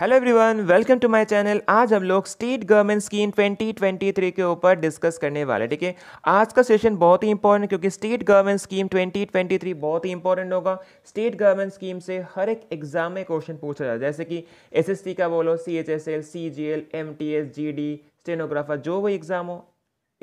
Hello everyone welcome to my channel आज हम लोग स्टेट गवर्नमेंट स्कीम 2023 के ऊपर डिस्कस करने वाले ठीक है आज का सेशन बहुत ही इंपॉर्टेंट क्योंकि स्टेट गवर्नमेंट स्कीम 2023 बहुत ही इंपॉर्टेंट होगा स्टेट गवर्नमेंट स्कीम से हर एक एग्जाम में क्वेश्चन पूछा जाता है जैसे कि एसएससी का बोलो C H S L C G L M T S G D stenographer जो वो एग्ज़ाम हो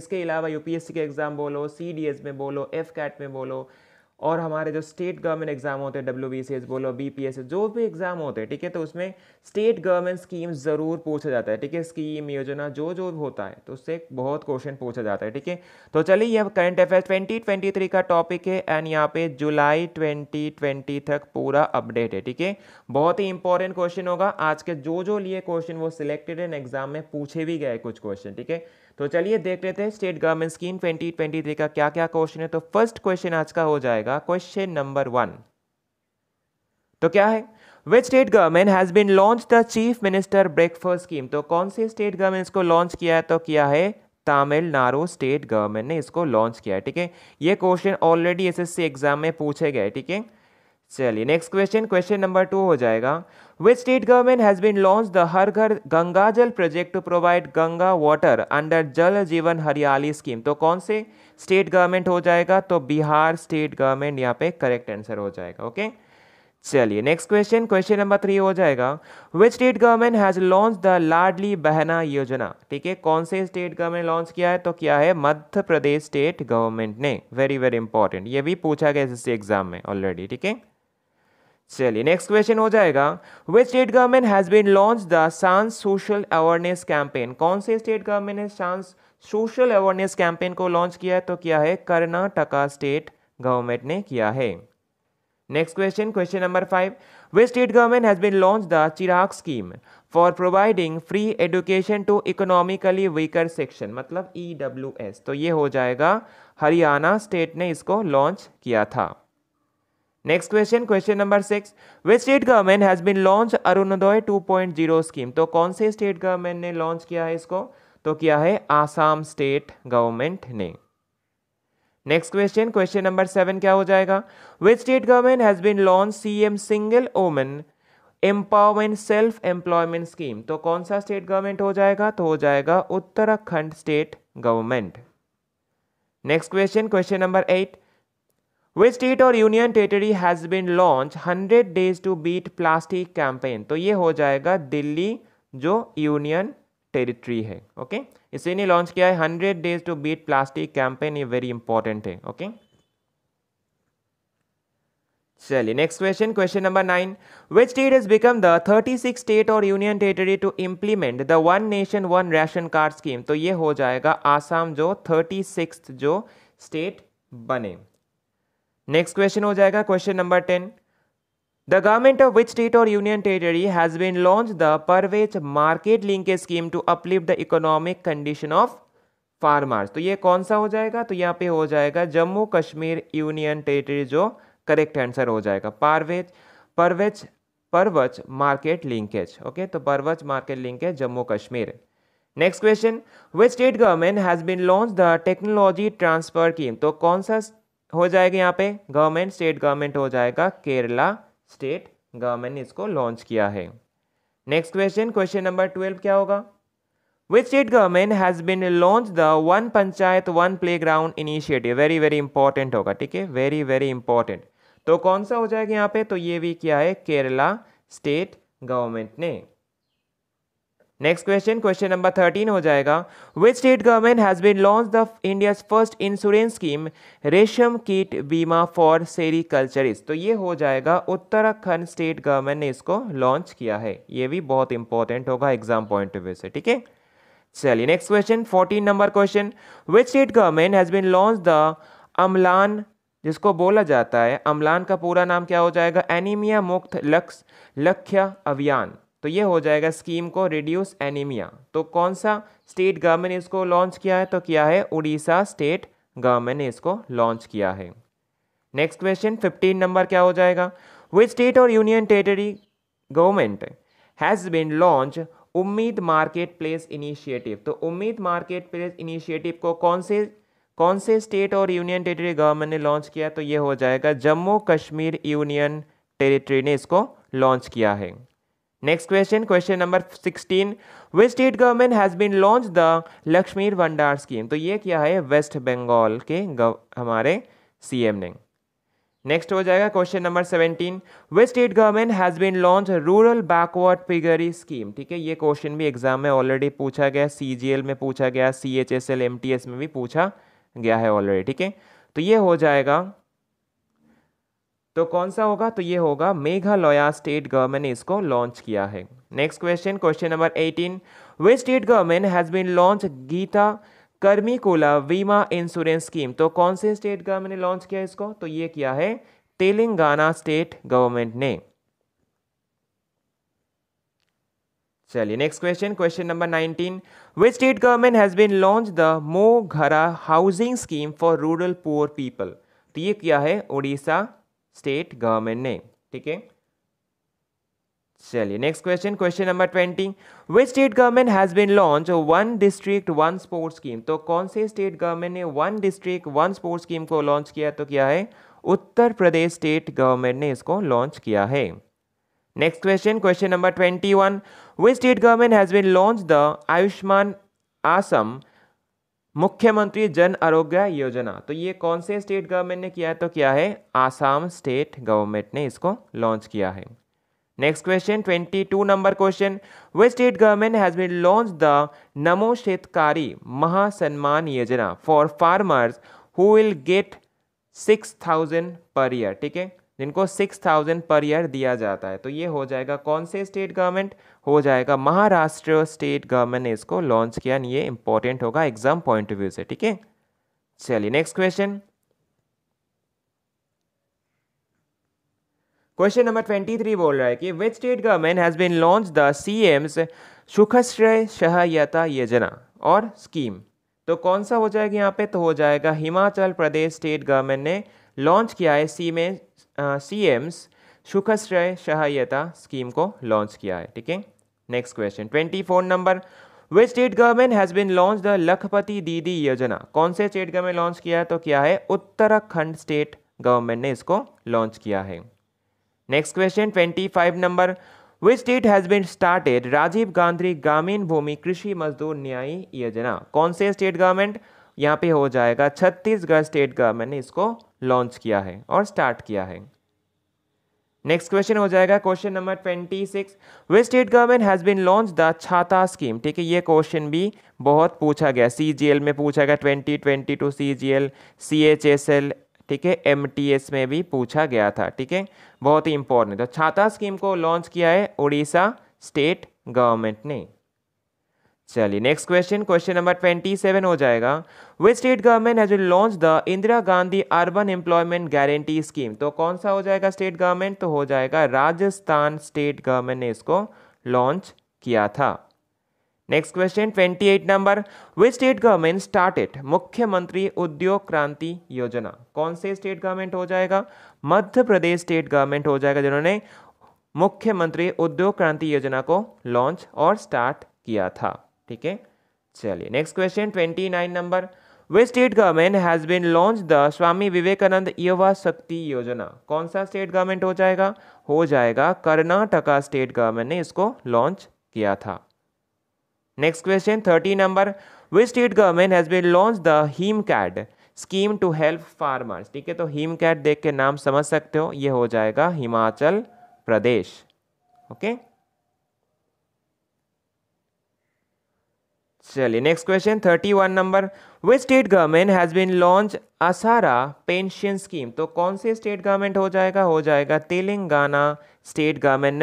इसके अलावा यू के एग्ज़ाम बोलो सी डी एस में बोलो एफ कैट में बोलो और हमारे जो स्टेट गवर्नमेंट एग्ज़ाम होते हैं डब्ल्यू बी सी एस बोलो बी पी एस जो भी एग्ज़ाम होते हैं ठीक है तो उसमें स्टेट गवर्नमेंट स्कीम ज़रूर पूछा जाता है ठीक है स्कीम योजना जो जो होता है तो उससे बहुत क्वेश्चन पूछा जाता है ठीक है तो चलिए यह current affairs twenty twenty three का टॉपिक है एंड यहाँ पे जुलाई ट्वेंटी ट्वेंटी तक पूरा अपडेट है ठीक है बहुत ही इंपॉर्टेंट क्वेश्चन होगा आज के जो जो लिए क्वेश्चन वो सिलेक्टेड एंड एग्जाम में पूछे भी गए कुछ क्वेश्चन ठीक है तो चलिए देख लेते हैं स्टेट गवर्नमेंट स्कीम 2023 का क्या क्या क्वेश्चन है तो फर्स्ट क्वेश्चन आज का हो जाएगा क्वेश्चन नंबर वन तो क्या है which state government has been launch the chief minister breakfast scheme तो कौन से स्टेट गवर्नमेंट इसको लॉन्च किया है तो किया है तमिलनाडु स्टेट गवर्नमेंट ने इसको लॉन्च किया है ठीक है ये क्वेश्चन ऑलरेडी एसएससी एग्जाम में पूछे गए ठीक है चलिए next question question number two हो जाएगा which state government has been launch the Har Ghar Ganga Jal project to provide Ganga water under Jal Jeevan हरियाली स्कीम तो कौन से स्टेट गवर्नमेंट हो जाएगा तो बिहार स्टेट गवर्नमेंट यहाँ पे करेक्ट आंसर हो जाएगा ओके चलिए next question question number three हो जाएगा which state government has launch the Ladli Behna Yojana ठीक है कौन से स्टेट गवर्नमेंट लॉन्च किया है तो क्या है मध्य प्रदेश स्टेट गवर्नमेंट ने वेरी वेरी इंपॉर्टेंट ये भी पूछा गया एस एग्जाम में ऑलरेडी ठीक है चलिए नेक्स्ट क्वेश्चन हो जाएगा which state government has been launch the Saans social awareness campaign कौन से स्टेट गवर्नमेंट ने सांस सोशल अवेयरनेस कैंपेन को लॉन्च किया है तो क्या है कर्नाटका स्टेट गवर्नमेंट ने किया है next question question number five which state government has been launch the Chirag scheme for providing free education to economically weaker section मतलब ई e एस तो ये हो जाएगा हरियाणा स्टेट ने इसको लॉन्च किया था next question question number six which state government has been launch Arunoday 2.0 scheme तो कौन से स्टेट गवर्नमेंट ने लॉन्च किया है इसको तो किया है आसाम स्टेट गवर्नमेंट ने next question question number seven क्या हो जाएगा which state government has been launch C M single women empowerment self employment scheme तो कौन सा स्टेट गवर्नमेंट हो जाएगा तो हो जाएगा Uttarakhand state government next question question number eight which state और union territory has been launch hundred days to beat plastic campaign तो ये हो जाएगा दिल्ली जो यूनियन टेरिटरी है ओके okay? इसी ने लॉन्च किया है hundred days to beat plastic campaign ये वेरी इंपॉर्टेंट है ओके चलिए next question question number nine which state is become the thirty six state और union territory to implement the one nation one ration card scheme तो ये हो जाएगा आसाम जो thirty six जो स्टेट बने नेक्स्ट क्वेश्चन हो जाएगा question number ten the government of which state और union territory has been launch the Parvaz market link scheme to uplift the economic condition of farmers तो ये कौन सा हो जाएगा तो यहाँ पे हो जाएगा जम्मू कश्मीर यूनियन टेरिटरी जो करेक्ट आंसर हो जाएगा Parvaz Parvez Parvach market linkage okay तो Parvach market linkage Jammu Kashmir next question which state government has been launch the technology transfer scheme तो कौन सा हो जाएगा यहाँ पे गवर्नमेंट स्टेट गवर्नमेंट हो जाएगा केरला स्टेट गवर्नमेंट ने इसको लॉन्च किया है next question question number twelve क्या होगा which state government has been launch the one panchayat one playground initiative very very important होगा ठीक है वेरी वेरी इंपॉर्टेंट तो कौन सा हो जाएगा यहाँ पे तो ये भी किया है केरला स्टेट गवर्नमेंट ने next question question number thirteen हो जाएगा which state government has been launch the India first insurance scheme Resham Keet बीमा फॉर सेरिकल्चरिस्ट तो ये हो जाएगा उत्तराखंड स्टेट गवर्नमेंट ने इसको लॉन्च किया है ये भी बहुत इंपॉर्टेंट होगा एग्जाम पॉइंट ऑफ व्यू से ठीक है चलिए next question fourteen number question which state government has been launch the Amlan जिसको बोला जाता है अम्लान का पूरा नाम क्या हो जाएगा एनीमिया मुक्त लक्ष्य लक्ष्य अभियान तो ये हो जाएगा स्कीम को रिड्यूस एनीमिया तो कौन सा स्टेट गवर्नमेंट ने इसको लॉन्च किया है तो किया है उड़ीसा स्टेट गवर्नमेंट ने इसको लॉन्च किया है नेक्स्ट क्वेश्चन फिफ्टीन नंबर क्या हो जाएगा विच स्टेट और union territory government has been launch Umeed market place initiative तो उम्मीद मार्केट प्लेस इनिशिएटिव को कौन से कौन से स्टेट और यूनियन टेरिटरी गवर्नमेंट ने लॉन्च किया तो ये हो जाएगा जम्मू कश्मीर यूनियन टेरेटरी ने इसको लॉन्च किया है next question question number 16. Which state government has been launch the Lakshmi Bhandar scheme तो ये क्या है वेस्ट बंगाल के हमारे सीएम ने नेक्स्ट हो जाएगा question number 17. Which state government has been launch rural backward piggery scheme ठीक है ये क्वेश्चन भी एग्जाम में ऑलरेडी पूछा गया एल में पूछा गया टी एस में भी पूछा गया है ऑलरेडी ठीक है तो ये हो जाएगा तो कौन सा होगा तो ये होगा मेघालया स्टेट गवर्नमेंट ने इसको लॉन्च किया है next question question number eighteen which state government has been launch गीता कर्मी कोला वीमा इंश्योरेंस स्कीम तो कौन से स्टेट गवर्नमेंट ने लॉन्च किया इसको तो ये किया है तेलंगाना स्टेट गवर्नमेंट ने चलिए next question question number nineteen which state government has been launch the Mo Ghara housing scheme for rural poor people तो ये किया है ओडिशा स्टेट गवर्नमेंट ने ठीक है चलिए next question question number twenty which state government has been launch one district one sports scheme तो कौन से स्टेट गवर्नमेंट ने one district one sports scheme को लॉन्च किया तो क्या है उत्तर प्रदेश स्टेट गवर्नमेंट ने इसको लॉन्च किया है next question question number twenty one which state government has been launch the Ayushman Assam Mukhyamantri Jan आरोग्य योजना तो ये कौन से स्टेट गवर्नमेंट ने किया है तो क्या है आसाम स्टेट गवर्नमेंट ने इसको लॉन्च किया है next question 22 number question which state government has been launch the Namo Shetkari Mahasanman Yojana for farmers who will get six thousand per year ठीक है जिनको सिक्स थाउजेंड पर ईयर दिया जाता है तो ये हो जाएगा कौन से स्टेट गवर्नमेंट हो जाएगा महाराष्ट्र स्टेट गवर्नमेंट ने इसको लॉन्च किया ये इंपॉर्टेंट होगा एग्जाम पॉइंट ऑफ व्यू से ठीक है चलिए next question question number twenty three बोल रहा है कि which state government has been launch the C M's Sukhashraya Sahayata Yojana और स्कीम तो कौन सा हो जाएगा यहाँ पे तो हो जाएगा हिमाचल प्रदेश स्टेट गवर्नमेंट ने लॉन्च किया है सी में सी एम्स सुखश्रय सहायता स्कीम को लॉन्च किया है ठीक है next question twenty four number which state government has been launch the Lakhpati Didi योजना कौन से स्टेट गवर्नमेंट लॉन्च किया है तो क्या है उत्तराखंड स्टेट गवर्नमेंट ने इसको लॉन्च किया है next question twenty five number which state has been started Rajiv Gandhi Gramin Bhumi कृषि मजदूर न्याय योजना कौन से स्टेट गवर्नमेंट यहाँ पे हो जाएगा छत्तीसगढ़ स्टेट गवर्नमेंट ने इसको लॉन्च किया है और स्टार्ट किया है नेक्स्ट क्वेश्चन हो जाएगा question number twenty six which state government has been launch the Chhata scheme ठीक है ये क्वेश्चन भी बहुत पूछा गया सी जी एल में पूछा गया twenty twenty two C G L C H S L ठीक है एम में भी पूछा गया था ठीक है बहुत ही इंपॉर्टेंट तो छाता स्कीम को लॉन्च किया है उड़ीसा स्टेट गवर्नमेंट ने चलिए next question question number twenty seven हो जाएगा which state government has launch the Indira Gandhi urban employment guarantee scheme तो कौन सा हो जाएगा स्टेट गवर्नमेंट तो हो जाएगा राजस्थान स्टेट गवर्नमेंट ने इसको लॉन्च किया था next question 28 number which state government started Mukhyamantri Udyog क्रांति योजना कौन से स्टेट गवर्नमेंट हो जाएगा मध्य प्रदेश स्टेट गवर्नमेंट हो जाएगा जिन्होंने मुख्यमंत्री उद्योग क्रांति योजना को लॉन्च और स्टार्ट किया था ठीक है चलिए next question 29 number which state government has been launch the Swami Vivekananda Yuva Shakti योजना कौन सा स्टेट गवर्नमेंट हो जाएगा हो जाएगा कर्नाटका स्टेट गवर्नमेंट ने इसको लॉन्च किया था question thirty number which state government has been launch the HIMCAD scheme to help farmers ठीक है तो हीम कैड देख के नाम समझ सकते हो ये हो जाएगा हिमाचल प्रदेश ओके चलिए next question thirty one number which state government has been launch Aasara pension scheme तो कौन से स्टेट गवर्नमेंट हो जाएगा हो जाएगा तेलंगाना स्टेट गवर्नमेंट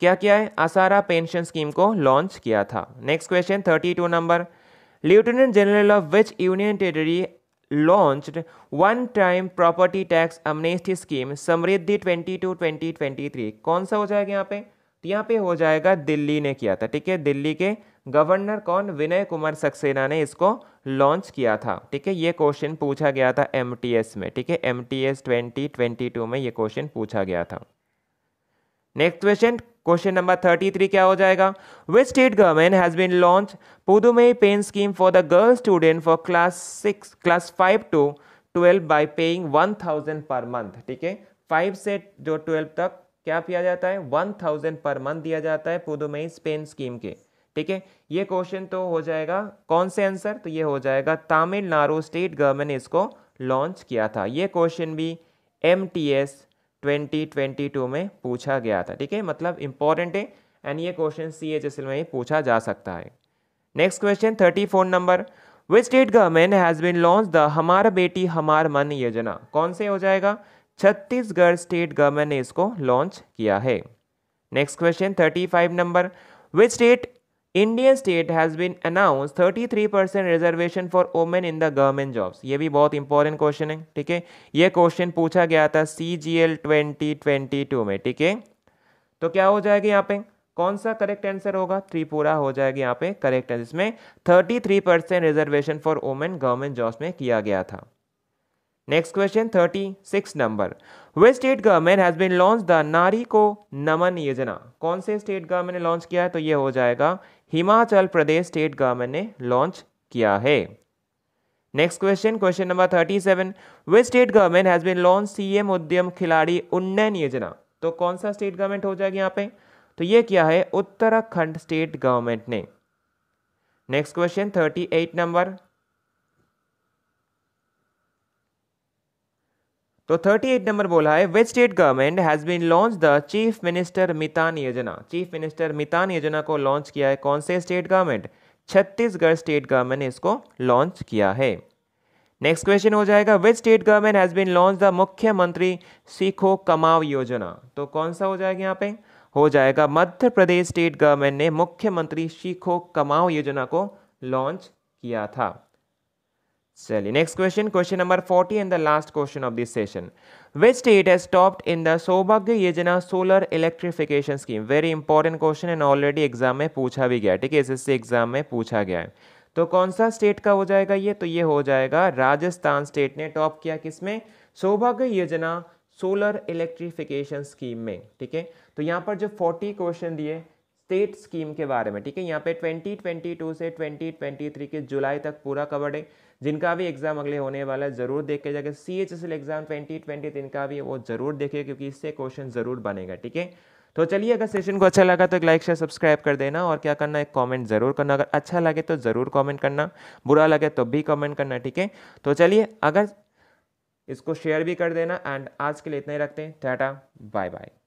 क्या किया है असारा पेंशन स्कीम को लॉन्च किया था next question thirty two number lieutenant general of which union territory launch one time property tax amnesty scheme Samriddhi twenty three कौन सा हो जाएगा यहाँ पे तो यहाँ पे हो जाएगा दिल्ली ने किया था ठीक है दिल्ली के गवर्नर कौन विनय कुमार सक्सेना ने इसको लॉन्च किया था ठीक है ये क्वेश्चन पूछा गया था एस में ठीक है एम ट्वेंटी टू में ये क्वेश्चन पूछा गया था next question question number thirty three क्या हो जाएगा which state government has been launch Pudhumai Penn scheme for the girl student for class six class five to twelve by paying one thousand per month ठीक है five से जो twelve तक क्या किया जाता है वन थाउजेंड पर मंथ दिया जाता है पुदुमई पेन स्कीम के ठीक है ये क्वेश्चन तो हो जाएगा कौन से आंसर तो ये हो जाएगा तमिलनाडु स्टेट गवर्नमेंट इसको लॉन्च किया था ये क्वेश्चन भी एम टी एस 2022 में पूछा गया था ठीक है मतलब इंपॉर्टेंट है एंड ये question C H S L में पूछा जा सकता है next question thirty four number which state government has been launch the Hamar Beti हमार मन योजना कौन से हो जाएगा छत्तीसगढ़ स्टेट गवर्नमेंट ने इसको लॉन्च किया है next question thirty five number which state Indian state has been announce 33 percent reservation for women in the government jobs ये भी बहुत इंपॉर्टेंट क्वेश्चन है ठीक है ये क्वेश्चन पूछा गया था C G L twenty twenty two में ठीक है तो क्या हो जाएगा यहाँ पे कौन सा करेक्ट आंसर होगा त्रिपुरा हो जाएगा यहाँ पे करेक्ट आंसर इसमें 33 percent reservation for women government jobs में किया गया था next question 36 number which state government has been launch the Nari Ko नमन योजना कौन से स्टेट गवर्नमेंट ने लॉन्च किया है तो ये हो जाएगा हिमाचल प्रदेश स्टेट गवर्नमेंट ने लॉन्च किया है next question question number thirty seven which state government has been launch CM Udyam Khiladi उन्नयन योजना तो कौन सा स्टेट गवर्नमेंट हो जाएगा यहाँ पे तो ये क्या है उत्तराखंड स्टेट गवर्नमेंट ने next question thirty eight number तो 38 नंबर बोला है which state government has been launch the chief minister Mitan Yojana chief minister Mitan योजना को लॉन्च किया है कौन से state government Chhattisgarh state government ने इसको लॉन्च किया है नेक्स्ट क्वेश्चन हो जाएगा which state government has been launch the Mukhyamantri Seekho कमाव योजना तो कौन सा हो जाएगा यहाँ पे हो जाएगा मध्य प्रदेश स्टेट गवर्नमेंट ने मुख्यमंत्री सीखो कमाव योजना को लॉन्च किया था चलिए next question question number forty and the last question of this session which state has topped in the Saubhagya Yojana solar electrification scheme very important question and already exam में पूछा भी गया ठीक है एसएससी एग्जाम में पूछा गया है तो कौन सा स्टेट का हो जाएगा ये तो ये हो जाएगा राजस्थान स्टेट ने टॉप किया किसमें सौभाग्य योजना सोलर इलेक्ट्रिफिकेशन स्कीम में ठीक है तो यहाँ पर जो फोर्टी क्वेश्चन दिए स्टेट स्कीम के बारे में ठीक है यहाँ पे 2022 से 2023 के जुलाई तक पूरा कवर्ड है जिनका भी एग्जाम अगले होने वाला है जरूर देख के जाके C H S L exam twenty twenty इनका भी वो जरूर देखिए क्योंकि इससे क्वेश्चन जरूर बनेगा ठीक है तो चलिए अगर सेशन को अच्छा लगा तो एक लाइक शेयर सब्सक्राइब कर देना और क्या करना एक कमेंट जरूर करना अगर अच्छा लगे तो ज़रूर कमेंट करना बुरा लगे तो भी कमेंट करना ठीक है तो चलिए अगर इसको शेयर भी कर देना एंड आज के लिए इतना ही रखते हैं टाटा बाय बाय